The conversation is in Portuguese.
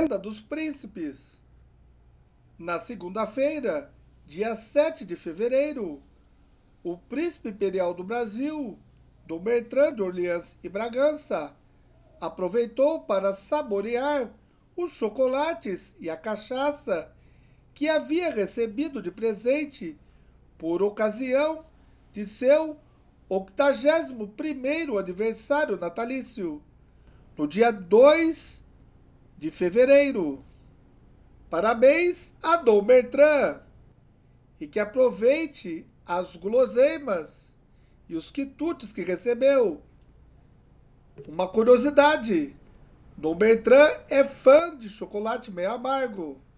Tenda dos Príncipes. Na segunda-feira, dia 7 de fevereiro, o príncipe imperial do Brasil, Dom Bertrand de Orleans e Bragança, aproveitou para saborear os chocolates e a cachaça que havia recebido de presente por ocasião de seu 81º aniversário natalício, no dia 2 de fevereiro. Parabéns a Dom Bertrand e que aproveite as guloseimas e os quitutes que recebeu. Uma curiosidade: Dom Bertrand é fã de chocolate meio amargo.